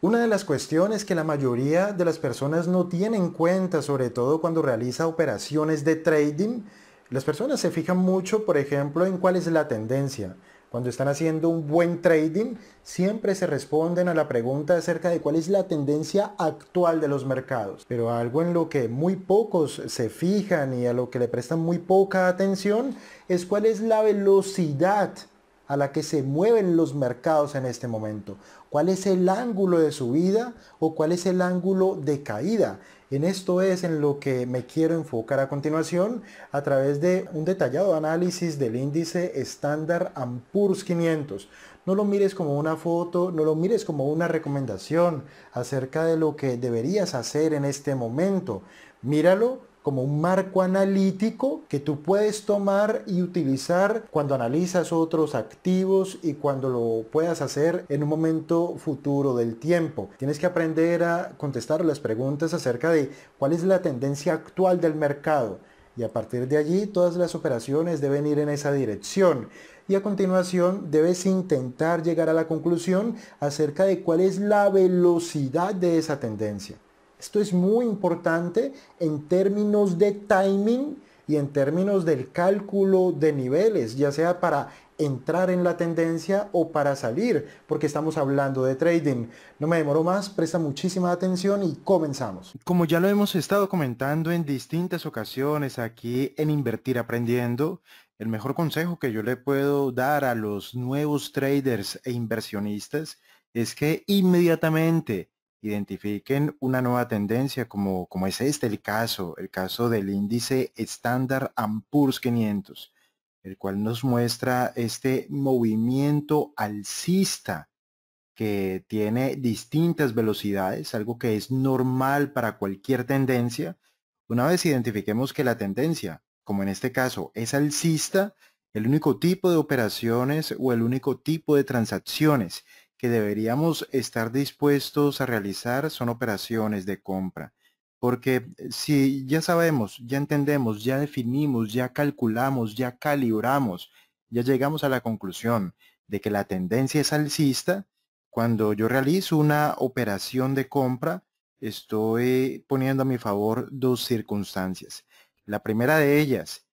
Una de las cuestiones que la mayoría de las personas no tienen en cuenta, sobre todo cuando realiza operaciones de trading, las personas se fijan mucho, por ejemplo, en cuál es la tendencia. Cuando están haciendo un buen trading, siempre se responden a la pregunta acerca de cuál es la tendencia actual de los mercados. Pero algo en lo que muy pocos se fijan y a lo que le prestan muy poca atención es cuál es la velocidad a la que se mueven los mercados en este momento cuál es el ángulo de subida o cuál es el ángulo de caída. En esto es en lo que me quiero enfocar a continuación a través de un detallado análisis del índice estándar Ampurs 500. No lo mires como una foto, no lo mires como una recomendación acerca de lo que deberías hacer en este momento. Míralo como un marco analítico que tú puedes tomar y utilizar cuando analizas otros activos y cuando lo puedas hacer en un momento futuro del tiempo. Tienes que aprender a contestar las preguntas acerca de cuál es la tendencia actual del mercado y a partir de allí todas las operaciones deben ir en esa dirección. Y a continuación debes intentar llegar a la conclusión acerca de cuál es la velocidad de esa tendencia. Esto es muy importante en términos de timing y en términos del cálculo de niveles, ya sea para entrar en la tendencia o para salir, porque estamos hablando de trading. No me demoro más, presta muchísima atención y comenzamos. Como ya lo hemos estado comentando en distintas ocasiones aquí en Invertir Aprendiendo, el mejor consejo que yo le puedo dar a los nuevos traders e inversionistas es que inmediatamente identifiquen una nueva tendencia como, como es este el caso, el caso del índice estándar Poor's 500, el cual nos muestra este movimiento alcista que tiene distintas velocidades, algo que es normal para cualquier tendencia. Una vez identifiquemos que la tendencia, como en este caso, es alcista, el único tipo de operaciones o el único tipo de transacciones que deberíamos estar dispuestos a realizar son operaciones de compra. Porque eh, si ya sabemos, ya entendemos, ya definimos, ya calculamos, ya calibramos, ya llegamos a la conclusión de que la tendencia es alcista, cuando yo realizo una operación de compra, estoy poniendo a mi favor dos circunstancias. La primera de ellas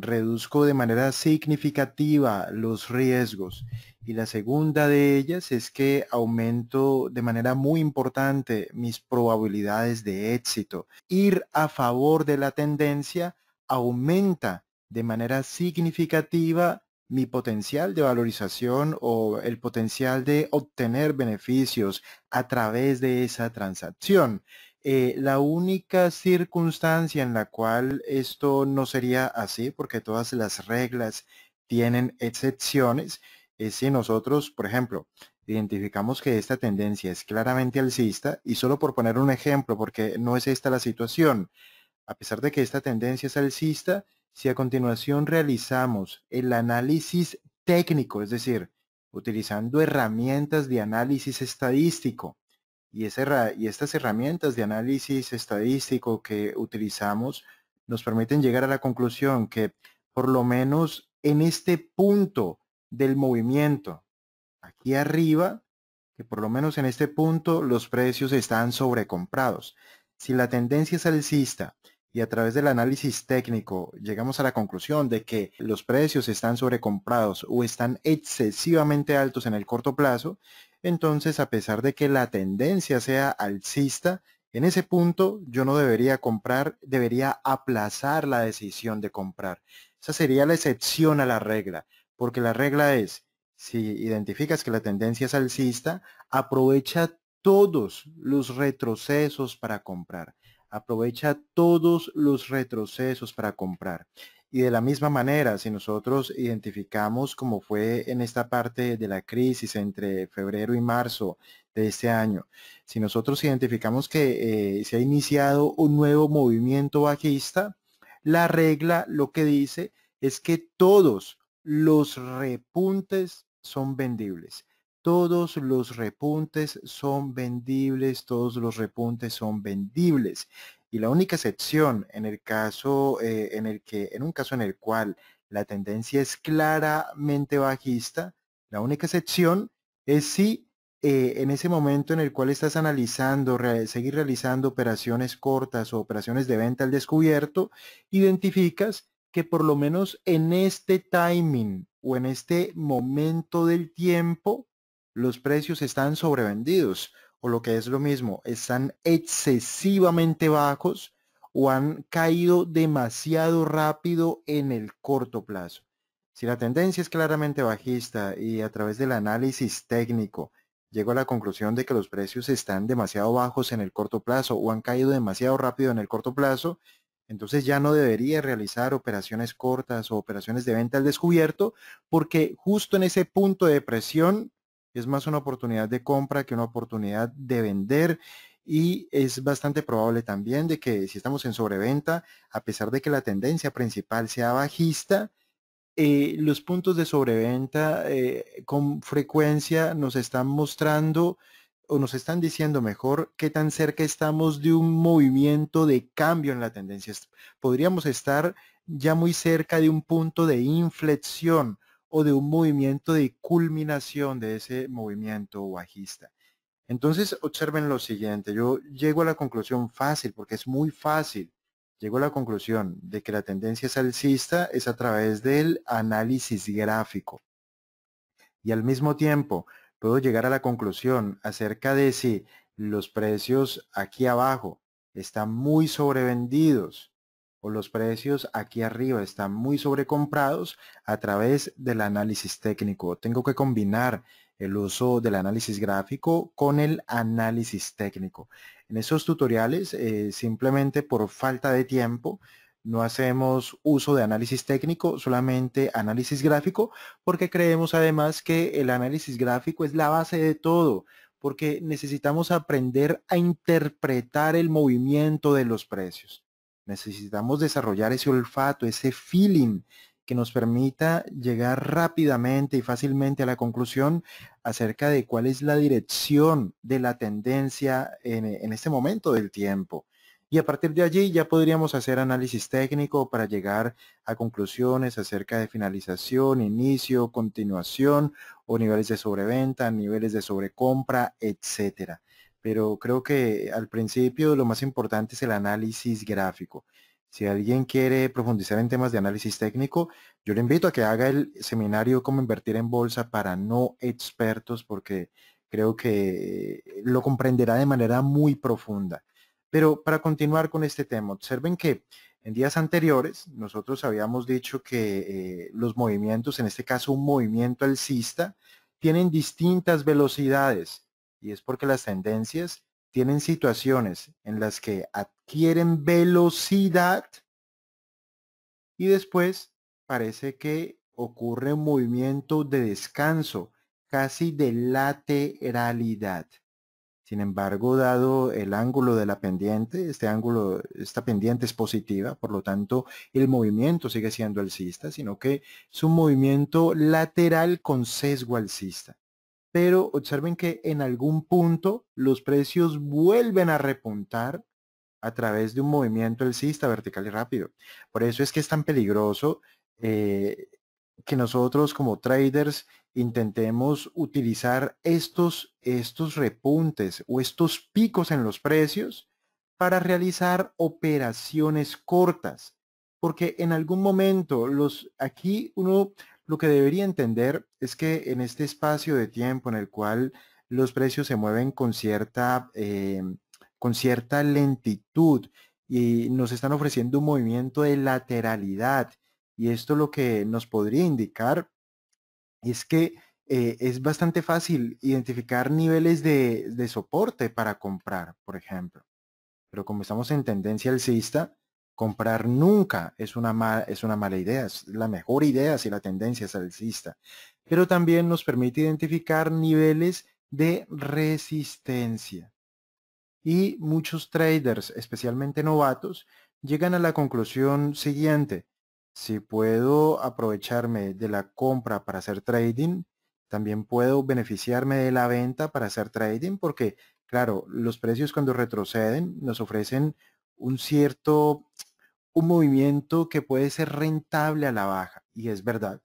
reduzco de manera significativa los riesgos. Y la segunda de ellas es que aumento de manera muy importante mis probabilidades de éxito. Ir a favor de la tendencia aumenta de manera significativa mi potencial de valorización o el potencial de obtener beneficios a través de esa transacción. Eh, la única circunstancia en la cual esto no sería así, porque todas las reglas tienen excepciones, es si nosotros, por ejemplo, identificamos que esta tendencia es claramente alcista, y solo por poner un ejemplo, porque no es esta la situación, a pesar de que esta tendencia es alcista, si a continuación realizamos el análisis técnico, es decir, utilizando herramientas de análisis estadístico, y, estas herramientas de análisis estadístico que utilizamos nos permiten llegar a la conclusión que por lo menos en este punto del movimiento, aquí arriba, que por lo menos en este punto los precios están sobrecomprados. Si la tendencia es alcista y a través del análisis técnico llegamos a la conclusión de que los precios están sobrecomprados o están excesivamente altos en el corto plazo, entonces a pesar de que la tendencia sea alcista, en ese punto yo no debería comprar, debería aplazar la decisión de comprar. Esa sería la excepción a la regla, porque la regla es, si identificas que la tendencia es alcista, aprovecha todos los retrocesos para comprar. Aprovecha todos los retrocesos para comprar. Y de la misma manera, si nosotros identificamos como fue en esta parte de la crisis entre febrero y marzo de este año, si nosotros identificamos que eh, se ha iniciado un nuevo movimiento bajista, la regla lo que dice es que todos los repuntes son vendibles. Todos los repuntes son vendibles, todos los repuntes son vendibles. Y la única excepción en el caso eh, en el que, en un caso en el cual la tendencia es claramente bajista, la única excepción es si eh, en ese momento en el cual estás analizando, seguir realizando operaciones cortas o operaciones de venta al descubierto, identificas que por lo menos en este timing o en este momento del tiempo, los precios están sobrevendidos o lo que es lo mismo, están excesivamente bajos o han caído demasiado rápido en el corto plazo. Si la tendencia es claramente bajista y a través del análisis técnico llego a la conclusión de que los precios están demasiado bajos en el corto plazo o han caído demasiado rápido en el corto plazo, entonces ya no debería realizar operaciones cortas o operaciones de venta al descubierto porque justo en ese punto de presión es más una oportunidad de compra que una oportunidad de vender y es bastante probable también de que si estamos en sobreventa, a pesar de que la tendencia principal sea bajista, eh, los puntos de sobreventa eh, con frecuencia nos están mostrando o nos están diciendo mejor qué tan cerca estamos de un movimiento de cambio en la tendencia. Podríamos estar ya muy cerca de un punto de inflexión o de un movimiento de culminación de ese movimiento bajista. Entonces, observen lo siguiente, yo llego a la conclusión fácil, porque es muy fácil, llego a la conclusión de que la tendencia es alcista es a través del análisis gráfico. Y al mismo tiempo, puedo llegar a la conclusión acerca de si los precios aquí abajo están muy sobrevendidos o los precios aquí arriba están muy sobrecomprados a través del análisis técnico. Tengo que combinar el uso del análisis gráfico con el análisis técnico. En esos tutoriales, eh, simplemente por falta de tiempo, no hacemos uso de análisis técnico, solamente análisis gráfico, porque creemos además que el análisis gráfico es la base de todo, porque necesitamos aprender a interpretar el movimiento de los precios. Necesitamos desarrollar ese olfato, ese feeling que nos permita llegar rápidamente y fácilmente a la conclusión acerca de cuál es la dirección de la tendencia en, este momento del tiempo. Y a partir de allí ya podríamos hacer análisis técnico para llegar a conclusiones acerca de finalización, inicio, continuación o niveles de sobreventa, niveles de sobrecompra, etcétera pero creo que al principio lo más importante es el análisis gráfico. Si alguien quiere profundizar en temas de análisis técnico, yo le invito a que haga el seminario Cómo invertir en bolsa para no expertos, porque creo que lo comprenderá de manera muy profunda. Pero para continuar con este tema, observen que en días anteriores nosotros habíamos dicho que eh, los movimientos, en este caso un movimiento alcista, tienen distintas velocidades y es porque las tendencias tienen situaciones en las que adquieren velocidad y después parece que ocurre un movimiento de descanso, casi de lateralidad. Sin embargo, dado el ángulo de la pendiente, este ángulo, esta pendiente es positiva, por lo tanto, el movimiento sigue siendo alcista, sino que es un movimiento lateral con sesgo alcista pero observen que en algún punto los precios vuelven a repuntar a través de un movimiento alcista vertical y rápido. Por eso es que es tan peligroso eh, que nosotros como traders intentemos utilizar estos, estos repuntes o estos picos en los precios para realizar operaciones cortas. Porque en algún momento los aquí uno lo que debería entender es que en este espacio de tiempo en el cual los precios se mueven con cierta, eh, con cierta lentitud y nos están ofreciendo un movimiento de lateralidad. Y esto lo que nos podría indicar es que eh, es bastante fácil identificar niveles de, de, soporte para comprar, por ejemplo. Pero como estamos en tendencia alcista, Comprar nunca es una, es una mala idea, es la mejor idea si la tendencia es alcista, pero también nos permite identificar niveles de resistencia. Y muchos traders, especialmente novatos, llegan a la conclusión siguiente. Si puedo aprovecharme de la compra para hacer trading, también puedo beneficiarme de la venta para hacer trading porque, claro, los precios cuando retroceden nos ofrecen un cierto un movimiento que puede ser rentable a la baja, y es verdad.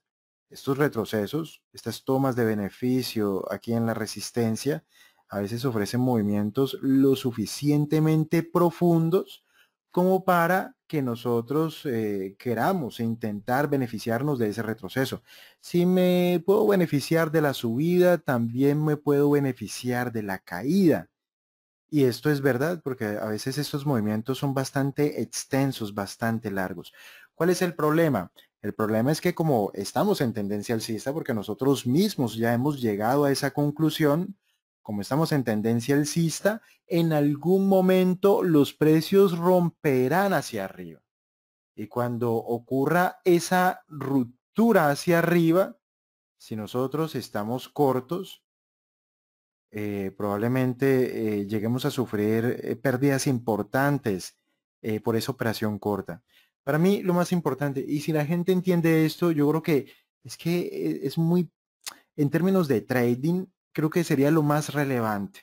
Estos retrocesos, estas tomas de beneficio aquí en la resistencia, a veces ofrecen movimientos lo suficientemente profundos como para que nosotros eh, queramos intentar beneficiarnos de ese retroceso. Si me puedo beneficiar de la subida, también me puedo beneficiar de la caída. Y esto es verdad porque a veces estos movimientos son bastante extensos, bastante largos. ¿Cuál es el problema? El problema es que como estamos en tendencia alcista, porque nosotros mismos ya hemos llegado a esa conclusión, como estamos en tendencia alcista, en algún momento los precios romperán hacia arriba. Y cuando ocurra esa ruptura hacia arriba, si nosotros estamos cortos, eh, probablemente eh, lleguemos a sufrir eh, pérdidas importantes por esa operación corta. Para mí lo más importante, y si la gente entiende esto, yo creo que es que e, es muy, en términos de trading, creo que sería lo más relevante.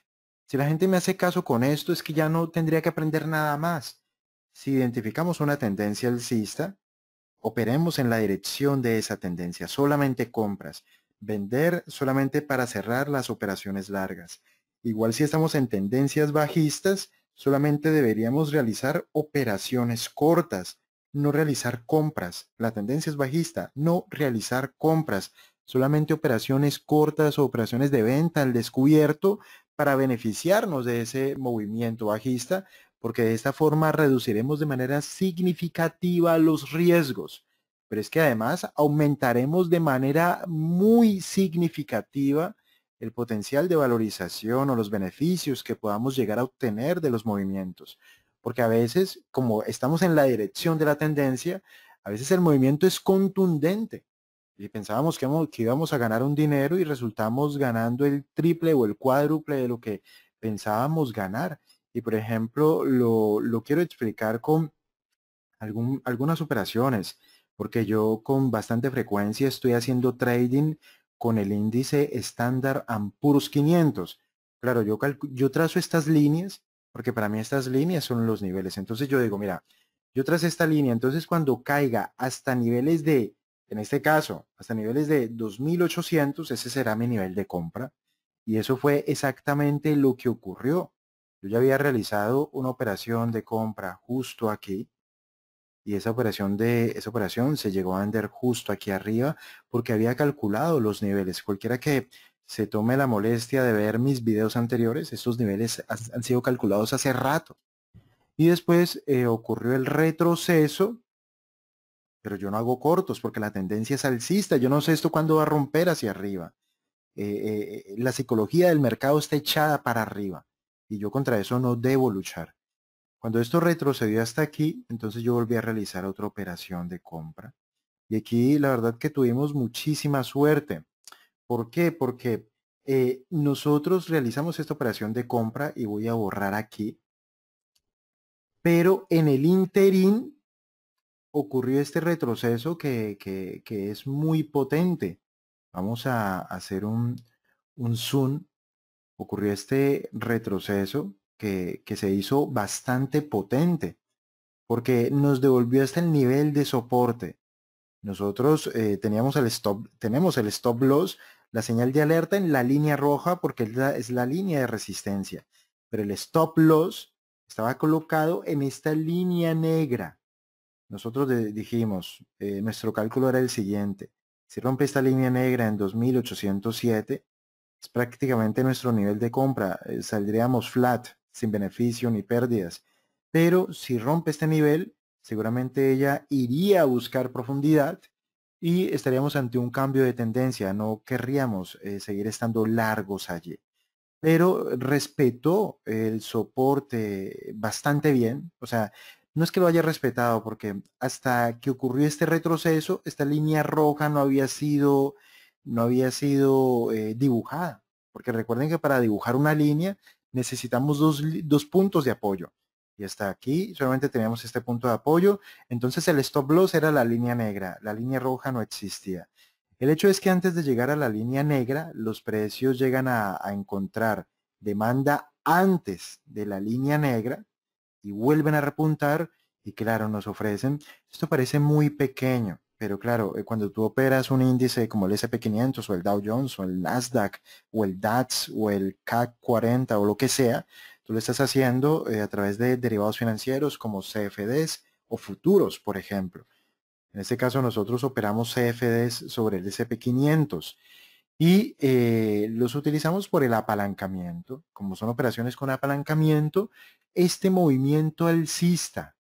Si la gente me hace caso con esto, es que ya no tendría que aprender nada más. Si identificamos una tendencia alcista, operemos en la dirección de esa tendencia, solamente compras vender solamente para cerrar las operaciones largas. Igual si estamos en tendencias bajistas, solamente deberíamos realizar operaciones cortas, no realizar compras. La tendencia es bajista, no realizar compras, solamente operaciones cortas o operaciones de venta al descubierto para beneficiarnos de ese movimiento bajista, porque de esta forma reduciremos de manera significativa los riesgos pero es que además aumentaremos de manera muy significativa el potencial de valorización o los beneficios que podamos llegar a obtener de los movimientos. Porque a veces, como estamos en la dirección de la tendencia, a veces el movimiento es contundente y pensábamos que, íbamos a ganar un dinero y resultamos ganando el triple o el cuádruple de lo que pensábamos ganar. Y por ejemplo, lo, lo quiero explicar con algún, algunas operaciones porque yo con bastante frecuencia estoy haciendo trading con el índice estándar Ampuros 500. Claro, yo, yo trazo estas líneas, porque para mí estas líneas son los niveles. Entonces yo digo, mira, yo trazo esta línea, entonces cuando caiga hasta niveles de, en este caso, hasta niveles de 2800, ese será mi nivel de compra. Y eso fue exactamente lo que ocurrió. Yo ya había realizado una operación de compra justo aquí, y esa operación de esa operación se llegó a vender justo aquí arriba porque había calculado los niveles. Cualquiera que se tome la molestia de ver mis videos anteriores, estos niveles han sido calculados hace rato. Y después eh, ocurrió el retroceso, pero yo no hago cortos porque la tendencia es alcista. Yo no sé esto cuándo va a romper hacia arriba. Eh, eh, la psicología del mercado está echada para arriba y yo contra eso no debo luchar. Cuando esto retrocedió hasta aquí, entonces yo volví a realizar otra operación de compra. Y aquí la verdad que tuvimos muchísima suerte. ¿Por qué? Porque eh, nosotros realizamos esta operación de compra y voy a borrar aquí. Pero en el interín ocurrió este retroceso que, que, es muy potente. Vamos a hacer un, un zoom. Ocurrió este retroceso que, se hizo bastante potente, porque nos devolvió hasta el nivel de soporte. Nosotros eh, teníamos el stop, tenemos el stop loss, la señal de alerta en la línea roja porque es la, línea de resistencia. Pero el stop loss estaba colocado en esta línea negra. Nosotros dijimos, eh, nuestro cálculo era el siguiente. Si rompe esta línea negra en 2807, es prácticamente nuestro nivel de compra. Eh, saldríamos flat sin beneficio ni pérdidas. Pero si rompe este nivel, seguramente ella iría a buscar profundidad y estaríamos ante un cambio de tendencia. No querríamos eh, seguir estando largos allí. Pero respetó el soporte bastante bien. O sea, no es que lo haya respetado porque hasta que ocurrió este retroceso, esta línea roja no había sido, no había sido eh, dibujada. Porque recuerden que para dibujar una línea necesitamos dos, puntos de apoyo. Y hasta aquí solamente teníamos este punto de apoyo. Entonces el stop loss era la línea negra, la línea roja no existía. El hecho es que antes de llegar a la línea negra, los precios llegan a encontrar demanda antes de la línea negra y vuelven a repuntar y claro, nos ofrecen, esto parece muy pequeño, pero claro, eh, cuando tú operas un índice como el SP500 o el Dow Jones o el Nasdaq o el DATS o el CAC 40 o lo que sea, tú lo estás haciendo eh, a través de derivados financieros como CFDs o futuros, por ejemplo. En este caso nosotros operamos CFDs sobre el SP500 y eh, los utilizamos por el apalancamiento. Como son operaciones con apalancamiento, este movimiento alcista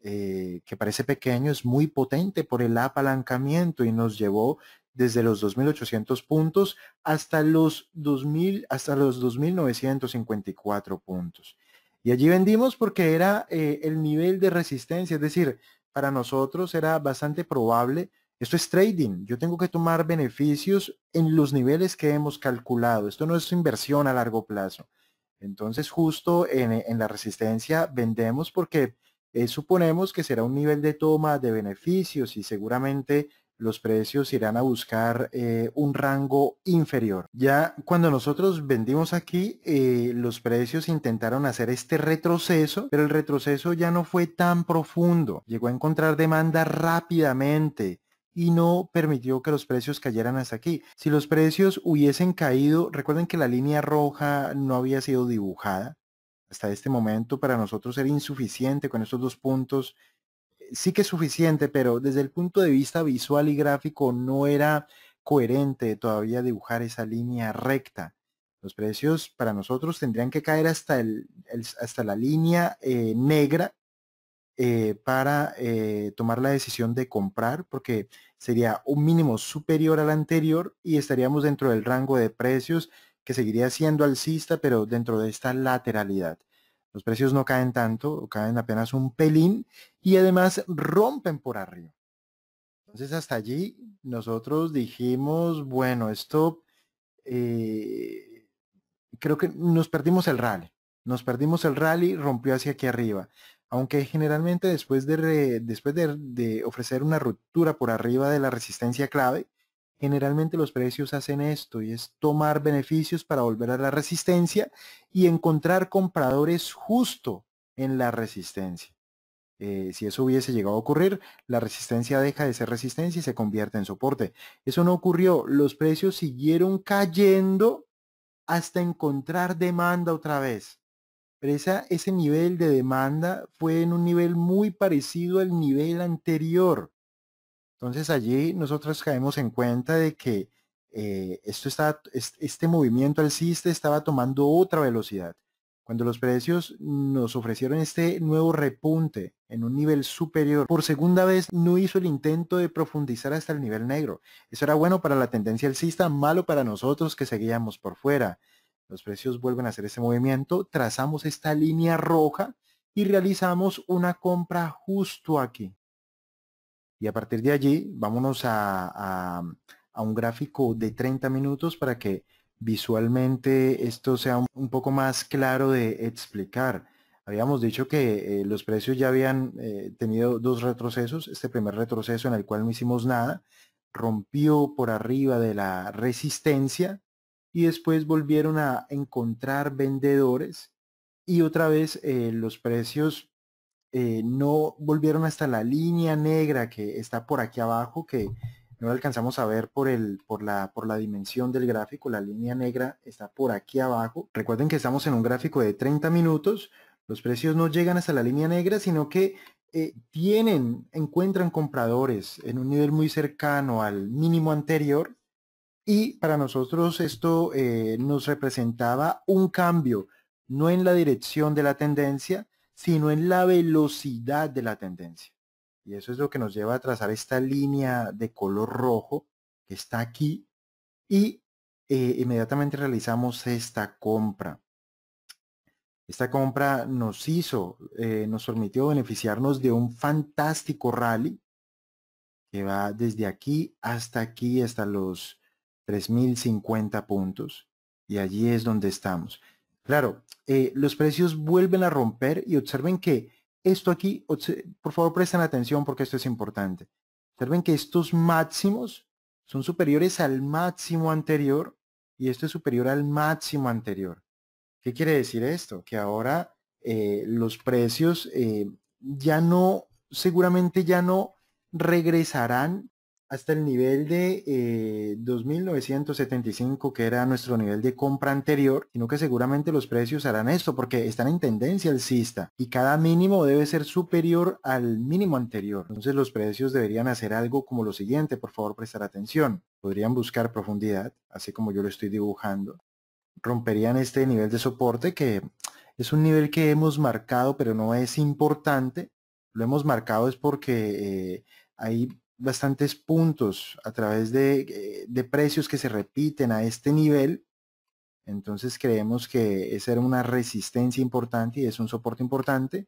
eh, que parece pequeño, es muy potente por el apalancamiento y nos llevó desde los 2.800 puntos hasta los 2.000, hasta los 2.954 puntos. Y allí vendimos porque era eh, el nivel de resistencia, es decir, para nosotros era bastante probable, esto es trading, yo tengo que tomar beneficios en los niveles que hemos calculado, esto no es inversión a largo plazo. Entonces justo en, en la resistencia vendemos porque eh, suponemos que será un nivel de toma de beneficios y seguramente los precios irán a buscar eh, un rango inferior. Ya cuando nosotros vendimos aquí, eh, los precios intentaron hacer este retroceso, pero el retroceso ya no fue tan profundo. Llegó a encontrar demanda rápidamente y no permitió que los precios cayeran hasta aquí. Si los precios hubiesen caído, recuerden que la línea roja no había sido dibujada, hasta este momento para nosotros era insuficiente con estos dos puntos. Sí que es suficiente, pero desde el punto de vista visual y gráfico no era coherente todavía dibujar esa línea recta. Los precios para nosotros tendrían que caer hasta, el, hasta la línea eh, negra eh, para eh, tomar la decisión de comprar, porque sería un mínimo superior al anterior y estaríamos dentro del rango de precios que seguiría siendo alcista, pero dentro de esta lateralidad. Los precios no caen tanto, caen apenas un pelín y además rompen por arriba. Entonces hasta allí nosotros dijimos, bueno, esto eh, creo que nos perdimos el rally. Nos perdimos el rally, rompió hacia aquí arriba. Aunque generalmente después, de, después de ofrecer una ruptura por arriba de la resistencia clave, Generalmente los precios hacen esto y es tomar beneficios para volver a la resistencia y encontrar compradores justo en la resistencia. Eh, si eso hubiese llegado a ocurrir, la resistencia deja de ser resistencia y se convierte en soporte. Eso no ocurrió. Los precios siguieron cayendo hasta encontrar demanda otra vez. Pero ese nivel de demanda fue en un nivel muy parecido al nivel anterior. Entonces allí nosotros caemos en cuenta de que eh, esto está, este movimiento alcista estaba tomando otra velocidad. Cuando los precios nos ofrecieron este nuevo repunte en un nivel superior, por segunda vez no hizo el intento de profundizar hasta el nivel negro. Eso era bueno para la tendencia alcista, malo para nosotros que seguíamos por fuera. Los precios vuelven a hacer ese movimiento, trazamos esta línea roja y realizamos una compra justo aquí. Y a partir de allí, vámonos a, un gráfico de 30 minutos para que visualmente esto sea un, poco más claro de explicar. Habíamos dicho que eh, los precios ya habían eh, tenido dos retrocesos. Este primer retroceso en el cual no hicimos nada, rompió por arriba de la resistencia y después volvieron a encontrar vendedores y otra vez eh, los precios eh, no volvieron hasta la línea negra que está por aquí abajo, que no alcanzamos a ver por, el, por, la, por la dimensión del gráfico, la línea negra está por aquí abajo. Recuerden que estamos en un gráfico de 30 minutos, los precios no llegan hasta la línea negra, sino que eh, tienen, encuentran compradores en un nivel muy cercano al mínimo anterior y para nosotros esto eh, nos representaba un cambio, no en la dirección de la tendencia, sino en la velocidad de la tendencia. Y eso es lo que nos lleva a trazar esta línea de color rojo que está aquí y eh, inmediatamente realizamos esta compra. Esta compra nos hizo, eh, nos permitió beneficiarnos de un fantástico rally que va desde aquí hasta aquí, hasta los 3.050 puntos. Y allí es donde estamos. Claro, eh, los precios vuelven a romper y observen que esto aquí, por favor presten atención porque esto es importante. Observen que estos máximos son superiores al máximo anterior y esto es superior al máximo anterior. ¿Qué quiere decir esto? Que ahora eh, los precios eh, ya no, seguramente ya no regresarán hasta el nivel de 2.975, eh, que era nuestro nivel de compra anterior, sino que seguramente los precios harán esto porque están en tendencia alcista y cada mínimo debe ser superior al mínimo anterior. Entonces los precios deberían hacer algo como lo siguiente, por favor prestar atención. Podrían buscar profundidad, así como yo lo estoy dibujando. Romperían este nivel de soporte que es un nivel que hemos marcado, pero no es importante. Lo hemos marcado es porque Ahí... Eh, hay bastantes puntos a través eh, de, precios que se repiten a este nivel, entonces creemos que esa era una resistencia importante y es un soporte importante,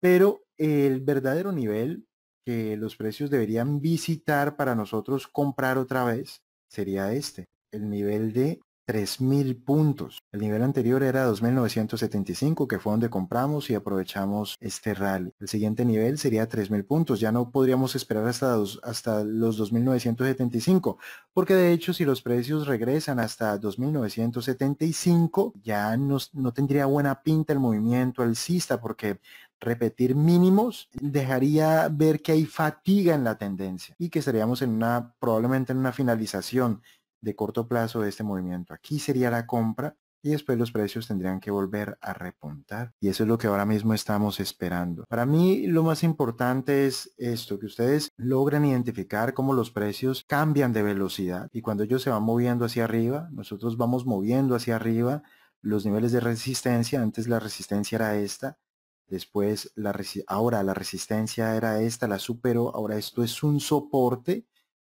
pero el verdadero nivel que los precios deberían visitar para nosotros comprar otra vez sería este, el nivel de 3.000 puntos. El nivel anterior era 2.975, que fue donde compramos y aprovechamos este rally. El siguiente nivel sería 3.000 puntos. Ya no podríamos esperar hasta, dos, hasta los 2.975, porque de hecho si los precios regresan hasta 2.975, ya no tendría buena pinta el movimiento alcista, porque repetir mínimos dejaría ver que hay fatiga en la tendencia y que estaríamos en una probablemente en una finalización de corto plazo de este movimiento. Aquí sería la compra y después los precios tendrían que volver a repuntar. Y eso es lo que ahora mismo estamos esperando. Para mí lo más importante es esto, que ustedes logran identificar cómo los precios cambian de velocidad y cuando ellos se van moviendo hacia arriba, nosotros vamos moviendo hacia arriba los niveles de resistencia. Antes la resistencia era esta, después la ahora la resistencia era esta, la superó, ahora esto es un soporte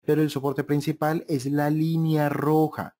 pero el soporte principal es la línea roja.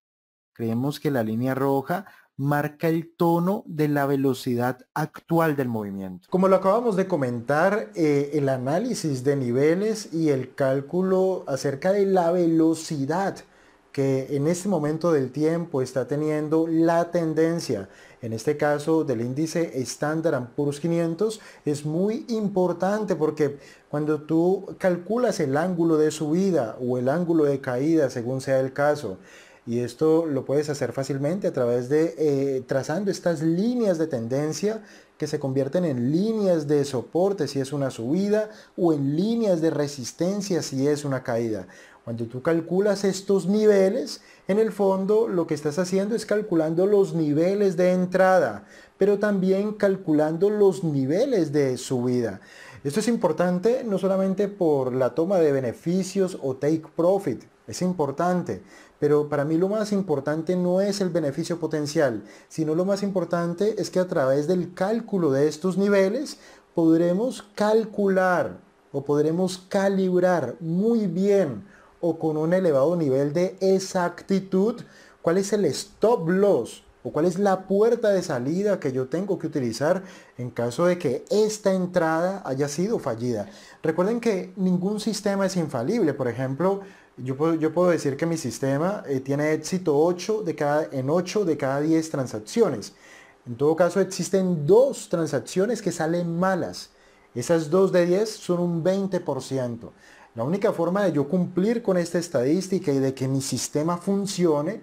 Creemos que la línea roja marca el tono de la velocidad actual del movimiento. Como lo acabamos de comentar, eh, el análisis de niveles y el cálculo acerca de la velocidad que en este momento del tiempo está teniendo la tendencia, en este caso del índice estándar Ampurus 500, es muy importante porque cuando tú calculas el ángulo de subida o el ángulo de caída, según sea el caso, y esto lo puedes hacer fácilmente a través de eh, trazando estas líneas de tendencia que se convierten en líneas de soporte si es una subida o en líneas de resistencia si es una caída. Cuando tú calculas estos niveles, en el fondo lo que estás haciendo es calculando los niveles de entrada, pero también calculando los niveles de subida. Esto es importante no solamente por la toma de beneficios o take profit, es importante, pero para mí lo más importante no es el beneficio potencial, sino lo más importante es que a través del cálculo de estos niveles podremos calcular o podremos calibrar muy bien o con un elevado nivel de exactitud cuál es el stop loss o cuál es la puerta de salida que yo tengo que utilizar en caso de que esta entrada haya sido fallida. Recuerden que ningún sistema es infalible. Por ejemplo, yo puedo, yo puedo decir que mi sistema eh, tiene éxito 8 de cada, en 8 de cada 10 transacciones. En todo caso, existen dos transacciones que salen malas. Esas dos de 10 son un 20%. La única forma de yo cumplir con esta estadística y de que mi sistema funcione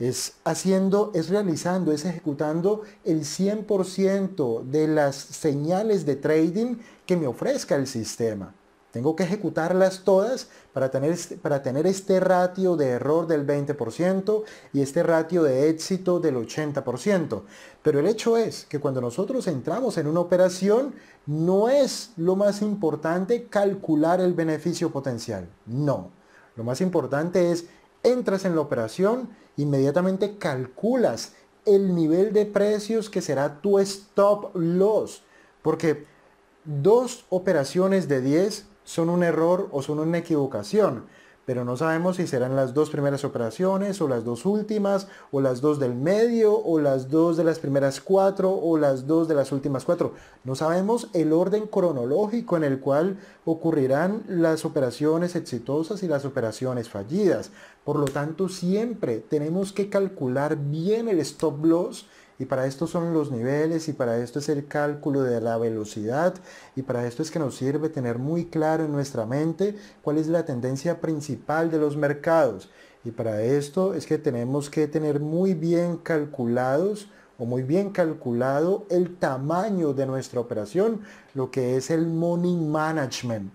es haciendo, es realizando, es ejecutando el 100% de las señales de trading que me ofrezca el sistema. Tengo que ejecutarlas todas para tener, este, para tener este ratio de error del 20% y este ratio de éxito del 80%. Pero el hecho es que cuando nosotros entramos en una operación, no es lo más importante calcular el beneficio potencial. No. Lo más importante es entras en la operación, inmediatamente calculas el nivel de precios que será tu stop loss. Porque dos operaciones de 10 son un error o son una equivocación, pero no sabemos si serán las dos primeras operaciones o las dos últimas o las dos del medio o las dos de las primeras cuatro o las dos de las últimas cuatro. No sabemos el orden cronológico en el cual ocurrirán las operaciones exitosas y las operaciones fallidas. Por lo tanto, siempre tenemos que calcular bien el stop loss y para esto son los niveles y para esto es el cálculo de la velocidad y para esto es que nos sirve tener muy claro en nuestra mente cuál es la tendencia principal de los mercados y para esto es que tenemos que tener muy bien calculados o muy bien calculado el tamaño de nuestra operación, lo que es el money management.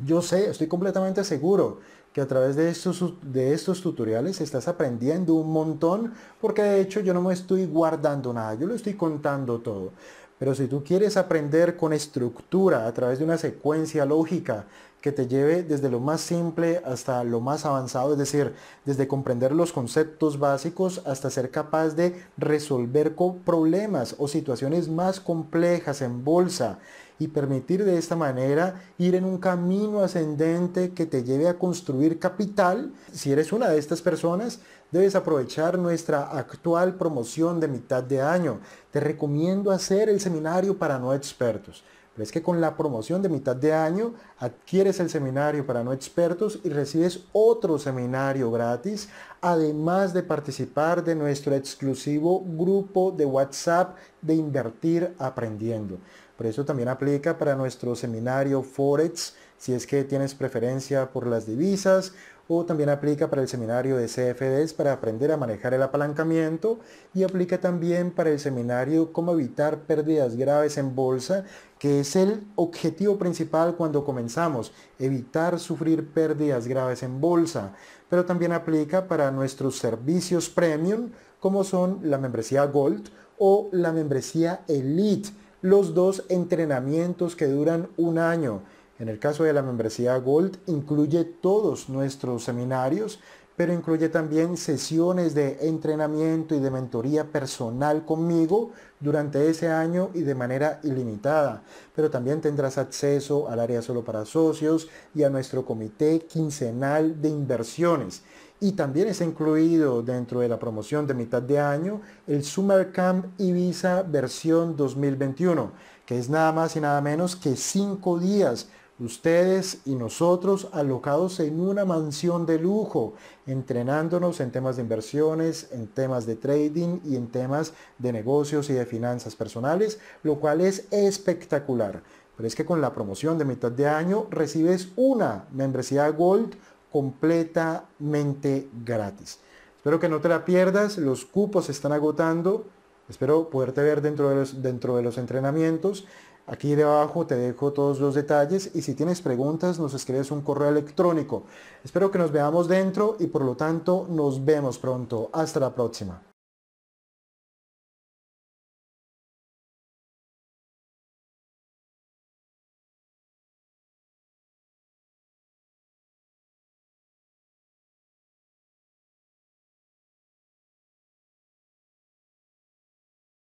Yo sé, estoy completamente seguro que a través de estos, de estos tutoriales estás aprendiendo un montón, porque de hecho yo no me estoy guardando nada, yo lo estoy contando todo. Pero si tú quieres aprender con estructura a través de una secuencia lógica que te lleve desde lo más simple hasta lo más avanzado, es decir, desde comprender los conceptos básicos hasta ser capaz de resolver problemas o situaciones más complejas en bolsa y permitir de esta manera ir en un camino ascendente que te lleve a construir capital. Si eres una de estas personas, debes aprovechar nuestra actual promoción de mitad de año. Te recomiendo hacer el seminario para no expertos. Pero es que con la promoción de mitad de año adquieres el seminario para no expertos y recibes otro seminario gratis, además de participar de nuestro exclusivo grupo de WhatsApp de Invertir Aprendiendo. Por eso también aplica para nuestro seminario Forex, si es que tienes preferencia por las divisas, o también aplica para el seminario de CFDs para aprender a manejar el apalancamiento, y aplica también para el seminario cómo evitar pérdidas graves en bolsa, que es el objetivo principal cuando comenzamos, evitar sufrir pérdidas graves en bolsa. Pero también aplica para nuestros servicios premium, como son la membresía Gold o la membresía Elite los dos entrenamientos que duran un año. En el caso de la membresía Gold incluye todos nuestros seminarios, pero incluye también sesiones de entrenamiento y de mentoría personal conmigo durante ese año y de manera ilimitada. Pero también tendrás acceso al área solo para socios y a nuestro comité quincenal de inversiones. Y también es incluido dentro de la promoción de mitad de año el Summer Camp Ibiza versión 2021, que es nada más y nada menos que cinco días ustedes y nosotros alocados en una mansión de lujo, entrenándonos en temas de inversiones, en temas de trading y en temas de negocios y de finanzas personales, lo cual es espectacular. Pero es que con la promoción de mitad de año recibes una membresía Gold completamente gratis. Espero que no te la pierdas, los cupos se están agotando. Espero poderte ver dentro de los, dentro de los entrenamientos. Aquí debajo te dejo todos los detalles y si tienes preguntas nos escribes un correo electrónico. Espero que nos veamos dentro y por lo tanto nos vemos pronto. Hasta la próxima.